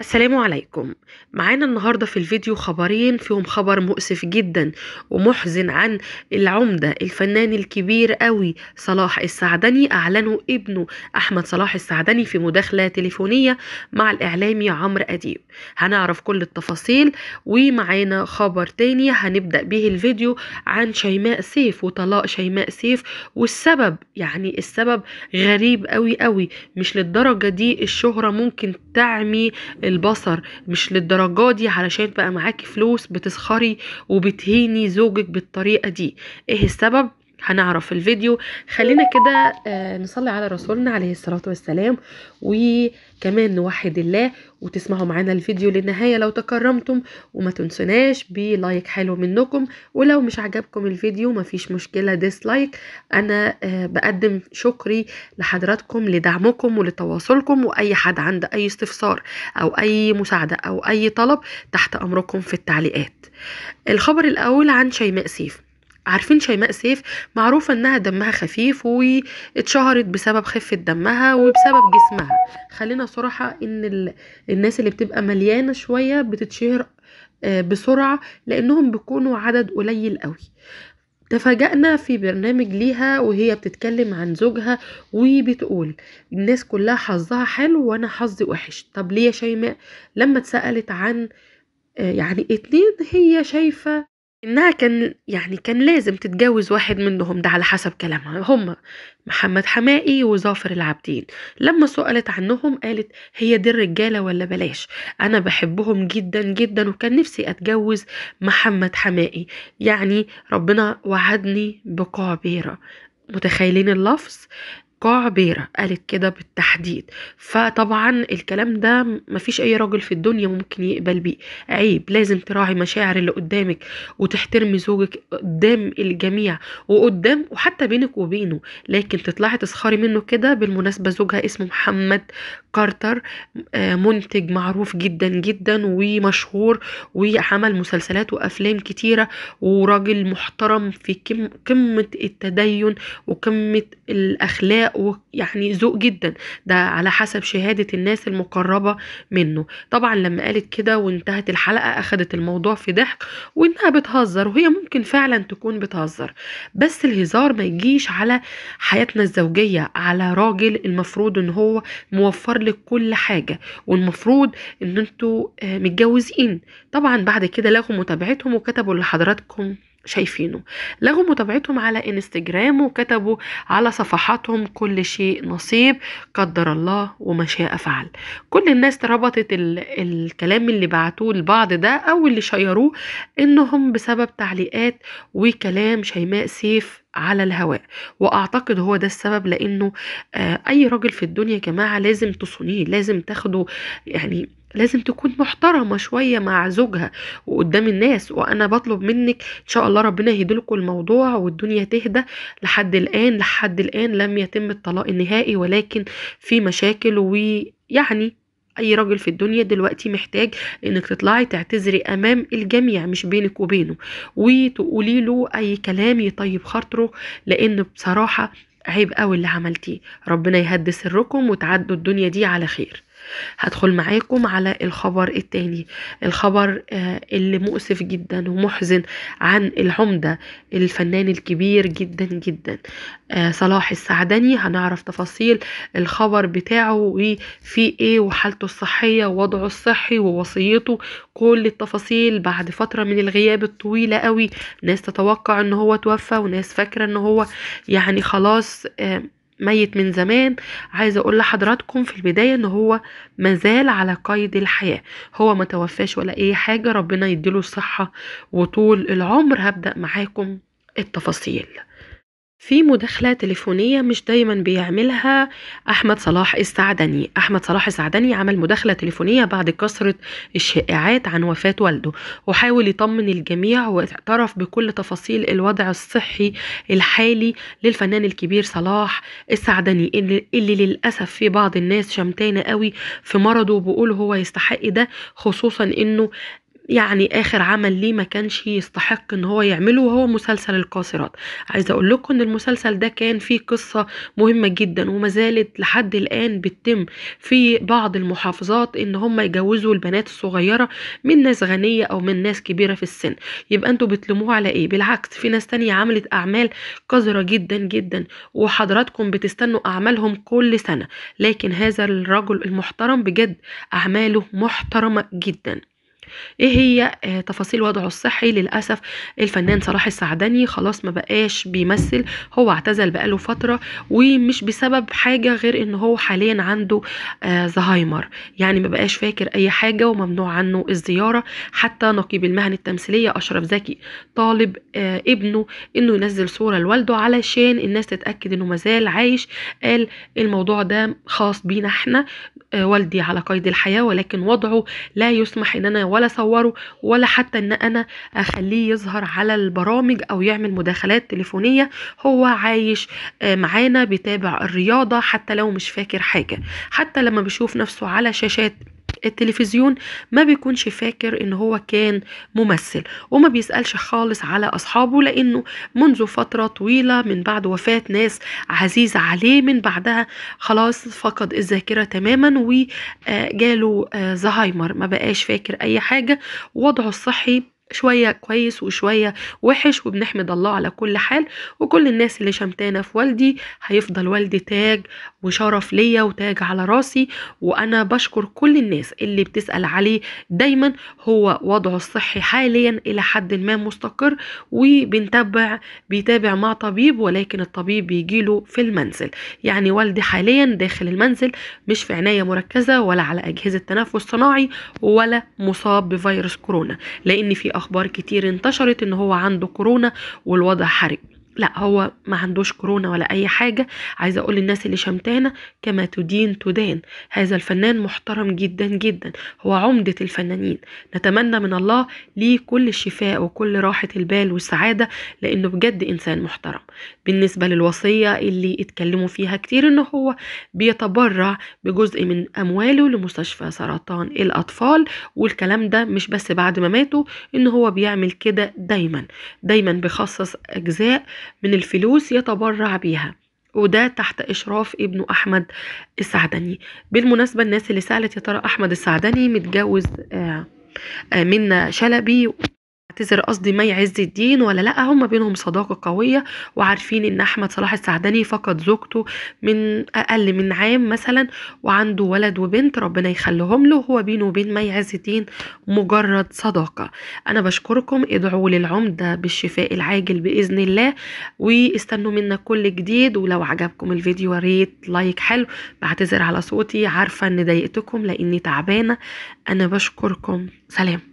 السلام عليكم معانا النهاردة في الفيديو خبرين فيهم خبر مؤسف جدا ومحزن عن العمدة الفنان الكبير قوي صلاح السعدني أعلنوا ابنه أحمد صلاح السعدني في مداخلة تليفونية مع الإعلامي عمرو أديب هنعرف كل التفاصيل ومعانا خبر تاني هنبدأ به الفيديو عن شيماء سيف وطلاق شيماء سيف والسبب يعني السبب غريب قوي قوي مش للدرجة دي الشهرة ممكن تعمي البصر مش للدرجات دي علشان بقى معاكي فلوس بتسخري وبتهيني زوجك بالطريقة دي ايه السبب هنعرف في الفيديو خلينا كده آه، نصلي على رسولنا عليه الصلاة والسلام وكمان نوحد الله وتسمعوا معانا الفيديو للنهاية لو تكرمتم وما تنسوناش بلايك حلو منكم ولو مش عجبكم الفيديو مفيش مشكلة ديسلايك أنا آه، بقدم شكري لحضراتكم لدعمكم ولتواصلكم وأي حد عنده أي استفسار أو أي مساعدة أو أي طلب تحت أمركم في التعليقات الخبر الأول عن شيماء سيف عارفين شيماء سيف معروفة انها دمها خفيف واتشهرت بسبب خفة دمها وبسبب جسمها خلينا صراحة ان الناس اللي بتبقى مليانة شوية بتتشهر آه، بسرعة لانهم بيكونوا عدد قليل قوي تفاجأنا في برنامج ليها وهي بتتكلم عن زوجها وبتقول الناس كلها حظها حلو وانا حظي وحش طب ليه يا شيماء لما اتسألت عن آه، يعني اتنين هي شايفة إنها كان يعني كان لازم تتجوز واحد منهم ده على حسب كلامها هما محمد حماقي وظافر العابدين لما سئلت عنهم قالت هي دي الرجالة ولا بلاش أنا بحبهم جدا جدا وكان نفسي أتجوز محمد حماقي يعني ربنا وعدني بقعبيرة متخيلين اللفظ قاع بيرة قالت كده بالتحديد فطبعا الكلام ده مفيش اي راجل في الدنيا ممكن يقبل بيه عيب لازم تراعي مشاعر اللي قدامك وتحترمي زوجك قدام الجميع وقدام وحتى بينك وبينه لكن تطلعي تسخري منه كده بالمناسبة زوجها اسمه محمد كارتر آه، منتج معروف جدا جدا ومشهور وعمل مسلسلات وافلام كتيرة وراجل محترم في قمة التدين وقمة الاخلاق ويعني ذوق جدا ده على حسب شهادة الناس المقربة منه طبعا لما قالت كده وانتهت الحلقة أخدت الموضوع في ضحك وإنها بتهزر وهي ممكن فعلا تكون بتهزر بس الهزار ما يجيش على حياتنا الزوجية على راجل المفروض إن هو موفر لك كل حاجة والمفروض إن انتوا آه، متجوزين طبعا بعد كده لغوا متابعتهم وكتبوا لحضراتكم شايفينه لغوا متابعتهم على انستجرام وكتبوا على صفحاتهم كل شيء نصيب قدر الله وما شاء فعل كل الناس ربطت ال- الكلام اللي بعتوه لبعض ده او اللي شيروه انهم بسبب تعليقات وكلام شيماء سيف على الهواء واعتقد هو ده السبب لانه آه اي راجل في الدنيا يا جماعه لازم تصونيه لازم تاخده يعني لازم تكون محترمه شويه مع زوجها وقدام الناس وانا بطلب منك ان شاء الله ربنا يهدلكم الموضوع والدنيا تهدى لحد الان لحد الان لم يتم الطلاق النهائي ولكن في مشاكل ويعني اي راجل في الدنيا دلوقتي محتاج انك تطلعي تعتذري امام الجميع مش بينك وبينه وتقولي له اي كلام يطيب خاطره لان بصراحه عيب قوي اللي عملتيه ربنا يهدي سركم وتعدوا الدنيا دي على خير هدخل معاكم على الخبر التاني الخبر آه، اللي مؤسف جدا ومحزن عن العمدة الفنان الكبير جدا جدا آه، صلاح السعدني هنعرف تفاصيل الخبر بتاعه وفي ايه وحالته الصحية ووضعه الصحي ووصيته كل التفاصيل بعد فترة من الغياب الطويلة قوي ناس تتوقع ان هو توفى وناس فاكرة ان هو يعني خلاص آه، ميت من زمان عايزه اقول لحضراتكم في البدايه ان هو مازال على قيد الحياه هو ما توفاش ولا اي حاجه ربنا يديله الصحه وطول العمر هبدا معاكم التفاصيل في مداخلة تليفونية مش دايما بيعملها أحمد صلاح السعدني أحمد صلاح السعدني عمل مداخلة تليفونية بعد كثرة الشائعات عن وفاة والده وحاول يطمن الجميع واعترف بكل تفاصيل الوضع الصحي الحالي للفنان الكبير صلاح السعدني اللي, اللي للأسف في بعض الناس شمتانة قوي في مرضه وبقول هو يستحق ده خصوصا انه يعني اخر عمل ليه ما كانش يستحق ان هو يعمله وهو مسلسل القاصرات عايزه اقول لكم ان المسلسل ده كان فيه قصه مهمه جدا وما زالت لحد الان بتتم في بعض المحافظات ان هم يجوزوا البنات الصغيره من ناس غنيه او من ناس كبيره في السن يبقى انتوا بتلموه على ايه بالعكس في ناس تانية عملت اعمال قذره جدا جدا وحضراتكم بتستنوا اعمالهم كل سنه لكن هذا الرجل المحترم بجد اعماله محترمه جدا ايه هي آه، تفاصيل وضعه الصحي للاسف الفنان صلاح السعدني خلاص ما بقاش بيمثل هو اعتزل بقاله فتره ومش بسبب حاجه غير ان هو حاليا عنده آه، زهايمر يعني ما بقاش فاكر اي حاجه وممنوع عنه الزياره حتى نقيب المهن التمثيليه اشرف زكي طالب آه، ابنه انه ينزل صوره لوالده علشان الناس تتاكد انه مازال عايش قال الموضوع ده خاص بينا احنا والدي على قيد الحياه ولكن وضعه لا يسمح ان انا ولا صوره ولا حتى ان انا اخليه يظهر على البرامج او يعمل مداخلات تليفونية هو عايش آه، معانا بيتابع الرياضة حتى لو مش فاكر حاجة حتى لما بيشوف نفسه على شاشات التلفزيون ما بيكونش فاكر ان هو كان ممثل وما بيسألش خالص على اصحابه لانه منذ فترة طويلة من بعد وفاة ناس عزيزة عليه من بعدها خلاص فقد الذاكرة تماما وجاله آه، زهايمر ما بقاش فاكر اي حاجة وضعه الصحي شوية كويس وشوية وحش وبنحمد الله على كل حال وكل الناس اللي شمتانة في والدي هيفضل والدي تاج وشرف ليا وتاج على راسي وأنا بشكر كل الناس اللي بتسأل عليه دايما هو وضعه الصحي حاليا إلى حد ما مستقر وبنتبع بيتابع مع طبيب ولكن الطبيب بيجيله في المنزل يعني والدي حاليا داخل المنزل مش في عناية مركزة ولا على أجهزة تنفس صناعي ولا مصاب بفيروس كورونا لأن في اخبار كتير انتشرت ان هو عنده كورونا والوضع حرج لا هو ما عندوش كورونا ولا اي حاجه عايزه اقول للناس اللي شمتانه كما تدين تدان هذا الفنان محترم جدا جدا هو عمده الفنانين نتمنى من الله ليه كل الشفاء وكل راحه البال والسعاده لانه بجد انسان محترم بالنسبه للوصيه اللي اتكلموا فيها كتير ان هو بيتبرع بجزء من امواله لمستشفى سرطان الاطفال والكلام ده مش بس بعد ما ماتوا ان هو بيعمل كده دايما دايما بيخصص اجزاء من الفلوس يتبرع بيها وده تحت إشراف ابنه أحمد السعدني بالمناسبة الناس اللي سألت يا ترى أحمد السعدني متجوز آه، آه، منا شلبي اعتذر قصدي مي عز الدين ولا لا هما بينهم صداقه قويه وعارفين ان احمد صلاح السعدني فقد زوجته من اقل من عام مثلا وعنده ولد وبنت ربنا يخليهم له هو بينه وبين مي عز الدين مجرد صداقه انا بشكركم ادعوا للعمده بالشفاء العاجل باذن الله واستنوا منا كل جديد ولو عجبكم الفيديو ريت لايك حلو بعتذر على صوتي عارفه ان ضايقتكم لاني تعبانه انا بشكركم سلام